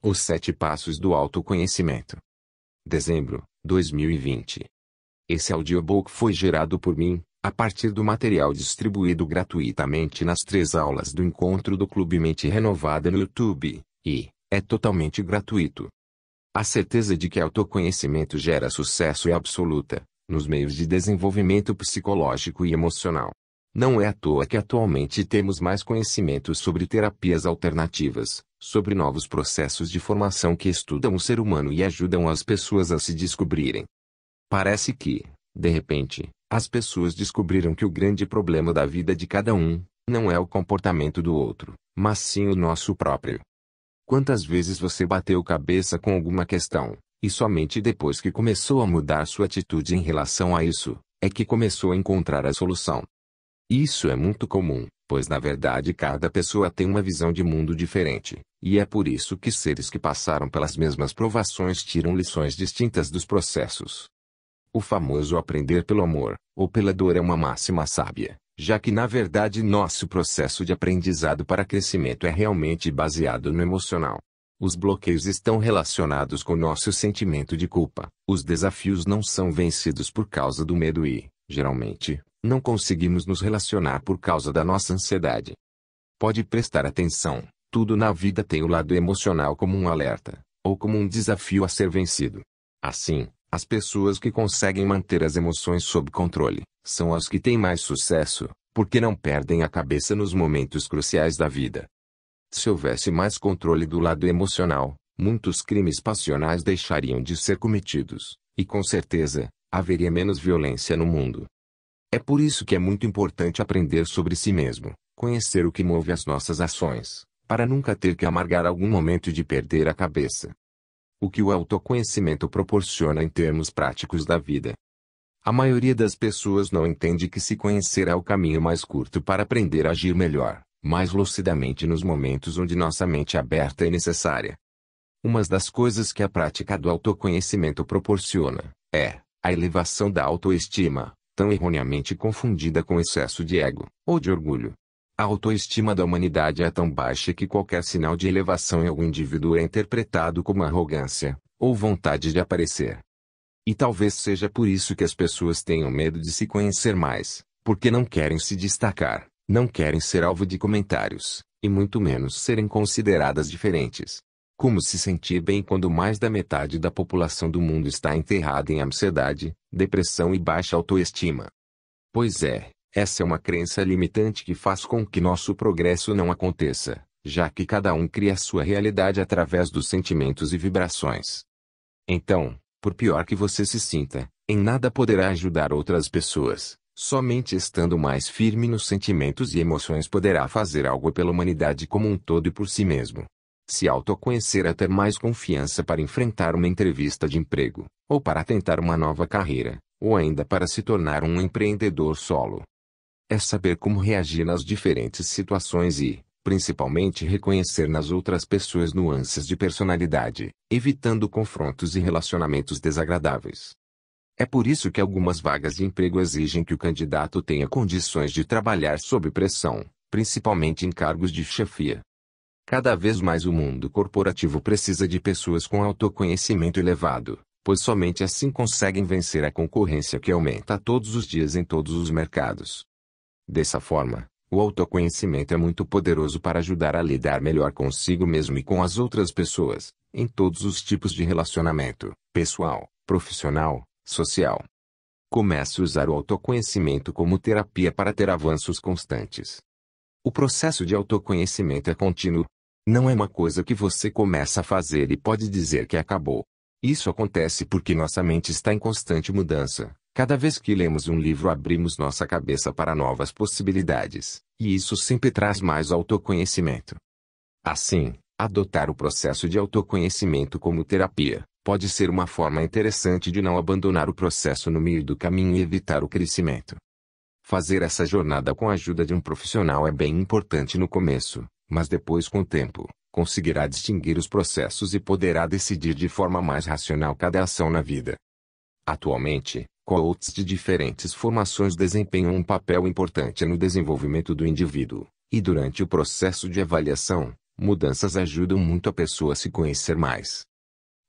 Os Sete Passos do Autoconhecimento. Dezembro, 2020. Esse audiobook foi gerado por mim, a partir do material distribuído gratuitamente nas três aulas do encontro do Clube Mente Renovada no YouTube, e é totalmente gratuito. A certeza de que autoconhecimento gera sucesso é absoluta, nos meios de desenvolvimento psicológico e emocional. Não é à toa que atualmente temos mais conhecimento sobre terapias alternativas, sobre novos processos de formação que estudam o ser humano e ajudam as pessoas a se descobrirem. Parece que, de repente, as pessoas descobriram que o grande problema da vida de cada um não é o comportamento do outro, mas sim o nosso próprio. Quantas vezes você bateu cabeça com alguma questão, e somente depois que começou a mudar sua atitude em relação a isso, é que começou a encontrar a solução? Isso é muito comum, pois na verdade cada pessoa tem uma visão de mundo diferente, e é por isso que seres que passaram pelas mesmas provações tiram lições distintas dos processos. O famoso aprender pelo amor, ou pela dor é uma máxima sábia, já que na verdade nosso processo de aprendizado para crescimento é realmente baseado no emocional. Os bloqueios estão relacionados com nosso sentimento de culpa. Os desafios não são vencidos por causa do medo e, geralmente, não conseguimos nos relacionar por causa da nossa ansiedade. Pode prestar atenção, tudo na vida tem o lado emocional como um alerta, ou como um desafio a ser vencido. Assim, as pessoas que conseguem manter as emoções sob controle são as que têm mais sucesso, porque não perdem a cabeça nos momentos cruciais da vida. Se houvesse mais controle do lado emocional, muitos crimes passionais deixariam de ser cometidos, e com certeza, haveria menos violência no mundo. É por isso que é muito importante aprender sobre si mesmo, conhecer o que move as nossas ações, para nunca ter que amargar algum momento de perder a cabeça. O que o autoconhecimento proporciona em termos práticos da vida. A maioria das pessoas não entende que se conhecer é o caminho mais curto para aprender a agir melhor, mais lucidamente nos momentos onde nossa mente é aberta é necessária. Uma das coisas que a prática do autoconhecimento proporciona é a elevação da autoestima, tão erroneamente confundida com excesso de ego, ou de orgulho. A autoestima da humanidade é tão baixa que qualquer sinal de elevação em algum indivíduo é interpretado como arrogância, ou vontade de aparecer. E talvez seja por isso que as pessoas tenham medo de se conhecer mais, porque não querem se destacar, não querem ser alvo de comentários, e muito menos serem consideradas diferentes. Como se sentir bem quando mais da metade da população do mundo está enterrada em ansiedade, depressão e baixa autoestima? Pois é, essa é uma crença limitante que faz com que nosso progresso não aconteça, já que cada um cria sua realidade através dos sentimentos e vibrações. Então, por pior que você se sinta, em nada poderá ajudar outras pessoas. Somente estando mais firme nos sentimentos e emoções poderá fazer algo pela humanidade como um todo e por si mesmo se autoconhecer é ter mais confiança para enfrentar uma entrevista de emprego, ou para tentar uma nova carreira, ou ainda para se tornar um empreendedor solo. É saber como reagir nas diferentes situações e, principalmente, reconhecer nas outras pessoas nuances de personalidade, evitando confrontos e relacionamentos desagradáveis. É por isso que algumas vagas de emprego exigem que o candidato tenha condições de trabalhar sob pressão, principalmente em cargos de chefia. Cada vez mais o mundo corporativo precisa de pessoas com autoconhecimento elevado, pois somente assim conseguem vencer a concorrência que aumenta todos os dias em todos os mercados. Dessa forma, o autoconhecimento é muito poderoso para ajudar a lidar melhor consigo mesmo e com as outras pessoas, em todos os tipos de relacionamento, pessoal, profissional, social. Comece a usar o autoconhecimento como terapia para ter avanços constantes. O processo de autoconhecimento é contínuo, não é uma coisa que você começa a fazer e pode dizer que acabou. Isso acontece porque nossa mente está em constante mudança. Cada vez que lemos um livro, abrimos nossa cabeça para novas possibilidades, e isso sempre traz mais autoconhecimento. Assim, adotar o processo de autoconhecimento como terapia pode ser uma forma interessante de não abandonar o processo no meio do caminho e evitar o crescimento. Fazer essa jornada com a ajuda de um profissional é bem importante no começo, mas depois com o tempo, conseguirá distinguir os processos e poderá decidir de forma mais racional cada ação na vida. Atualmente, coaches de diferentes formações desempenham um papel importante no desenvolvimento do indivíduo, e durante o processo de avaliação, mudanças ajudam muito a pessoa a se conhecer mais.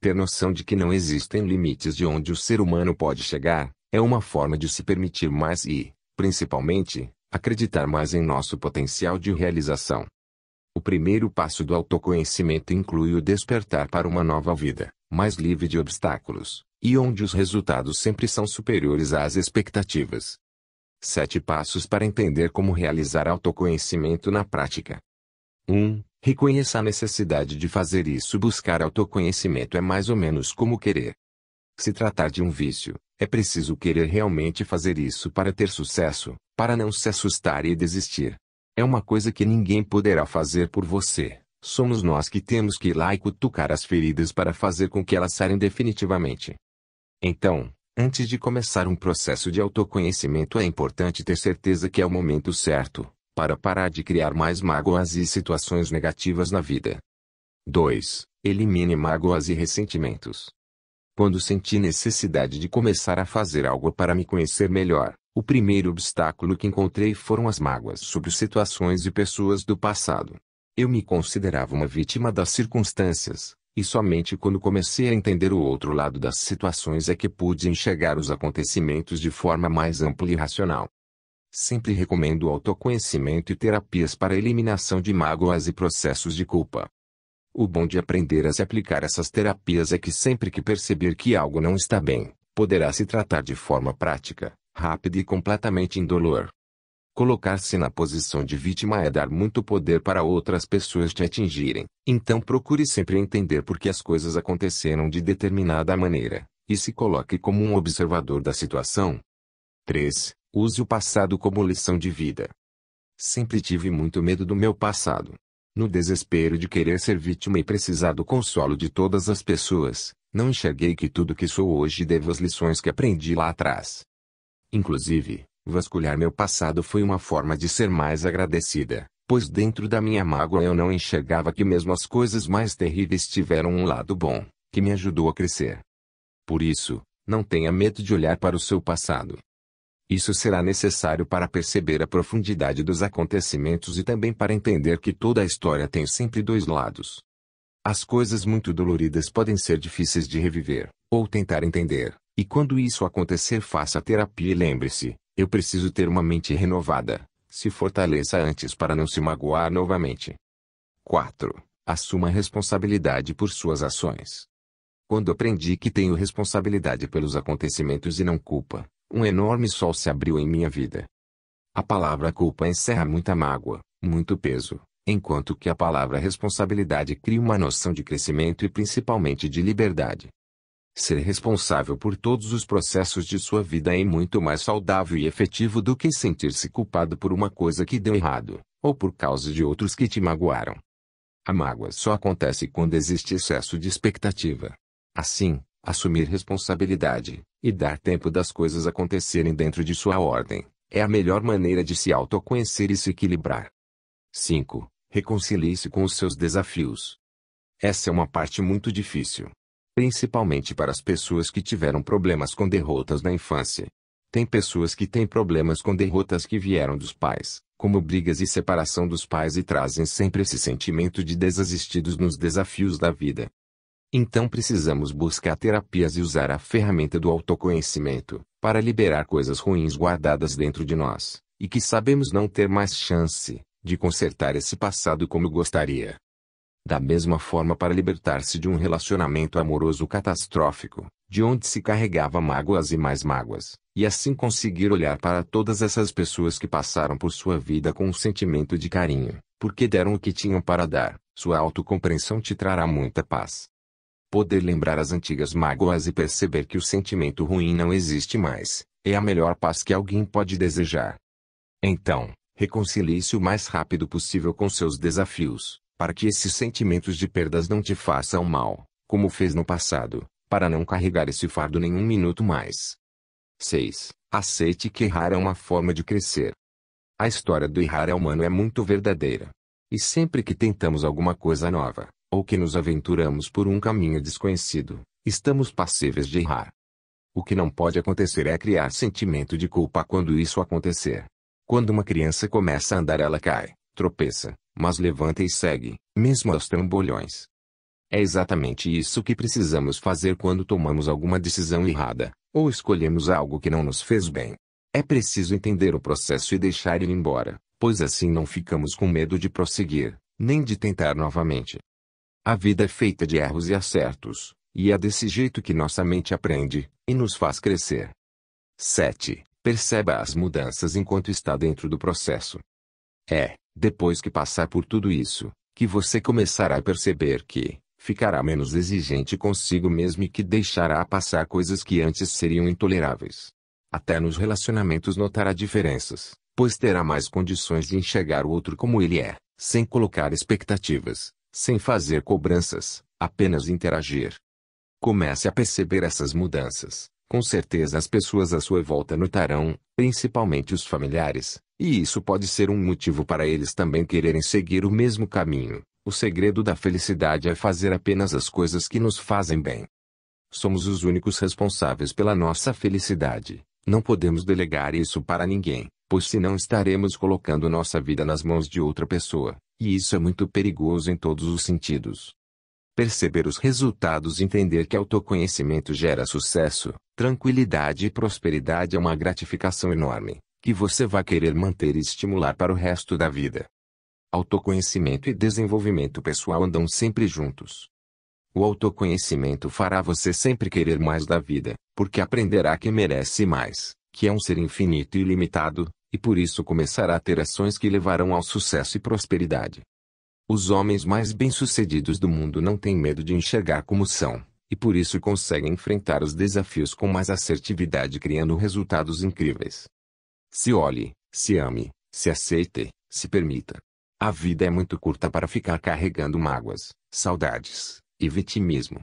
Ter noção de que não existem limites de onde o ser humano pode chegar, é uma forma de se permitir mais e, principalmente, acreditar mais em nosso potencial de realização. O primeiro passo do autoconhecimento inclui o despertar para uma nova vida, mais livre de obstáculos, e onde os resultados sempre são superiores às expectativas. Sete passos para entender como realizar autoconhecimento na prática. 1. Um, reconheça a necessidade de fazer isso. Buscar autoconhecimento é mais ou menos como querer. Se tratar de um vício, é preciso querer realmente fazer isso para ter sucesso, para não se assustar e desistir. É uma coisa que ninguém poderá fazer por você. Somos nós que temos que ir lá e cutucar as feridas para fazer com que elas saiam definitivamente. Então, antes de começar um processo de autoconhecimento é importante ter certeza que é o momento certo, para parar de criar mais mágoas e situações negativas na vida. 2. Elimine mágoas e ressentimentos. Quando senti necessidade de começar a fazer algo para me conhecer melhor, o primeiro obstáculo que encontrei foram as mágoas sobre situações e pessoas do passado. Eu me considerava uma vítima das circunstâncias, e somente quando comecei a entender o outro lado das situações é que pude enxergar os acontecimentos de forma mais ampla e racional. Sempre recomendo autoconhecimento e terapias para eliminação de mágoas e processos de culpa. O bom de aprender a se aplicar essas terapias é que sempre que perceber que algo não está bem, poderá se tratar de forma prática, rápida e completamente indolor. Colocar-se na posição de vítima é dar muito poder para outras pessoas te atingirem, então procure sempre entender por que as coisas aconteceram de determinada maneira, e se coloque como um observador da situação. 3. Use o passado como lição de vida. Sempre tive muito medo do meu passado. No desespero de querer ser vítima e precisar do consolo de todas as pessoas, não enxerguei que tudo que sou hoje devo às lições que aprendi lá atrás. Inclusive, vasculhar meu passado foi uma forma de ser mais agradecida, pois dentro da minha mágoa eu não enxergava que mesmo as coisas mais terríveis tiveram um lado bom, que me ajudou a crescer. Por isso, não tenha medo de olhar para o seu passado. Isso será necessário para perceber a profundidade dos acontecimentos e também para entender que toda a história tem sempre dois lados. As coisas muito doloridas podem ser difíceis de reviver, ou tentar entender, e quando isso acontecer, faça terapia e lembre-se: eu preciso ter uma mente renovada. Se fortaleça antes para não se magoar novamente. 4. Assuma responsabilidade por suas ações. Quando aprendi que tenho responsabilidade pelos acontecimentos e não culpa, um enorme sol se abriu em minha vida. A palavra culpa encerra muita mágoa, muito peso, enquanto que a palavra responsabilidade cria uma noção de crescimento e principalmente de liberdade. Ser responsável por todos os processos de sua vida é muito mais saudável e efetivo do que sentir-se culpado por uma coisa que deu errado, ou por causa de outros que te magoaram. A mágoa só acontece quando existe excesso de expectativa. Assim, assumir responsabilidade, e dar tempo das coisas acontecerem dentro de sua ordem, é a melhor maneira de se autoconhecer e se equilibrar. 5. Reconcilie-se com os seus desafios. Essa é uma parte muito difícil principalmente para as pessoas que tiveram problemas com derrotas na infância. Tem pessoas que têm problemas com derrotas que vieram dos pais, como brigas e separação dos pais e trazem sempre esse sentimento de desassistidos nos desafios da vida. Então precisamos buscar terapias e usar a ferramenta do autoconhecimento para liberar coisas ruins guardadas dentro de nós e que sabemos não ter mais chance de consertar esse passado como gostaria. Da mesma forma para libertar-se de um relacionamento amoroso catastrófico, de onde se carregava mágoas e mais mágoas, e assim conseguir olhar para todas essas pessoas que passaram por sua vida com um sentimento de carinho, porque deram o que tinham para dar, sua autocompreensão te trará muita paz. Poder lembrar as antigas mágoas e perceber que o sentimento ruim não existe mais, é a melhor paz que alguém pode desejar. Então, reconcilie-se o mais rápido possível com seus desafios, para que esses sentimentos de perdas não te façam mal, como fez no passado, para não carregar esse fardo nenhum minuto mais. 6. Aceite que errar é uma forma de crescer. A história do errar é humano é muito verdadeira. E sempre que tentamos alguma coisa nova, ou que nos aventuramos por um caminho desconhecido, estamos passíveis de errar. O que não pode acontecer é criar sentimento de culpa quando isso acontecer. Quando uma criança começa a andar, ela cai, tropeça, mas levanta e segue, mesmo aos trambolhões. É exatamente isso que precisamos fazer quando tomamos alguma decisão errada, ou escolhemos algo que não nos fez bem. É preciso entender o processo e deixar ele embora, pois assim não ficamos com medo de prosseguir, nem de tentar novamente. A vida é feita de erros e acertos, e é desse jeito que nossa mente aprende, e nos faz crescer. 7. Perceba as mudanças enquanto está dentro do processo. É, depois que passar por tudo isso, que você começará a perceber que ficará menos exigente consigo mesmo e que deixará passar coisas que antes seriam intoleráveis. Até nos relacionamentos notará diferenças, pois terá mais condições de enxergar o outro como ele é, sem colocar expectativas, sem fazer cobranças, apenas interagir. Comece a perceber essas mudanças, com certeza as pessoas à sua volta notarão, principalmente os familiares, e isso pode ser um motivo para eles também quererem seguir o mesmo caminho. O segredo da felicidade é fazer apenas as coisas que nos fazem bem. Somos os únicos responsáveis pela nossa felicidade. Não podemos delegar isso para ninguém, pois senão estaremos colocando nossa vida nas mãos de outra pessoa, e isso é muito perigoso em todos os sentidos. Perceber os resultados e entender que autoconhecimento gera sucesso, Tranquilidade e prosperidade é uma gratificação enorme, que você vai querer manter e estimular para o resto da vida. Autoconhecimento e desenvolvimento pessoal andam sempre juntos. O autoconhecimento fará você sempre querer mais da vida, porque aprenderá que merece mais, que é um ser infinito e ilimitado, e por isso começará a ter ações que levarão ao sucesso e prosperidade. Os homens mais bem-sucedidos do mundo não têm medo de enxergar como são, e por isso consegue enfrentar os desafios com mais assertividade criando resultados incríveis. Se olhe, se ame, se aceite, se permita. A vida é muito curta para ficar carregando mágoas, saudades e vitimismo.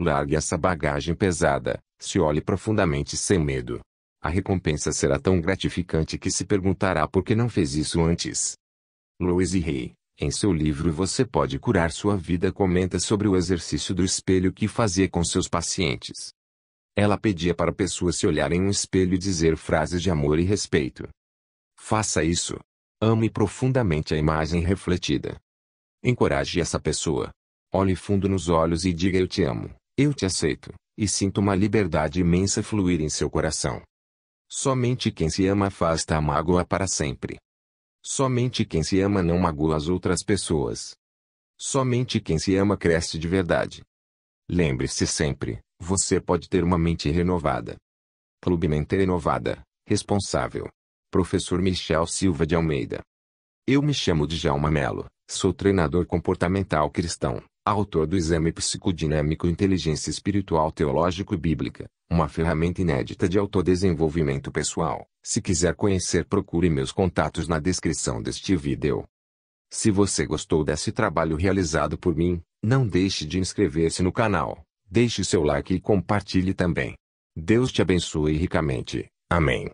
Largue essa bagagem pesada, se olhe profundamente sem medo. A recompensa será tão gratificante que se perguntará por que não fez isso antes. Louise Hay em seu livro Você Pode Curar Sua Vida comenta sobre o exercício do espelho que fazia com seus pacientes. Ela pedia para pessoas se olharem um espelho e dizer frases de amor e respeito. Faça isso. Ame profundamente a imagem refletida. Encoraje essa pessoa. Olhe fundo nos olhos e diga eu te amo, eu te aceito, e sinta uma liberdade imensa fluir em seu coração. Somente quem se ama afasta a mágoa para sempre. Somente quem se ama não magoa as outras pessoas. Somente quem se ama cresce de verdade. Lembre-se sempre, você pode ter uma mente renovada. Clube Mente Renovada, responsável. Professor Michel Silva de Almeida. Eu me chamo Djalma Melo, sou treinador comportamental cristão, autor do Exame Psicodinâmico Inteligência Espiritual Teológico e Bíblica, uma ferramenta inédita de autodesenvolvimento pessoal. Se quiser conhecer, procure meus contatos na descrição deste vídeo. Se você gostou desse trabalho realizado por mim, não deixe de inscrever-se no canal, deixe seu like e compartilhe também. Deus te abençoe ricamente. Amém.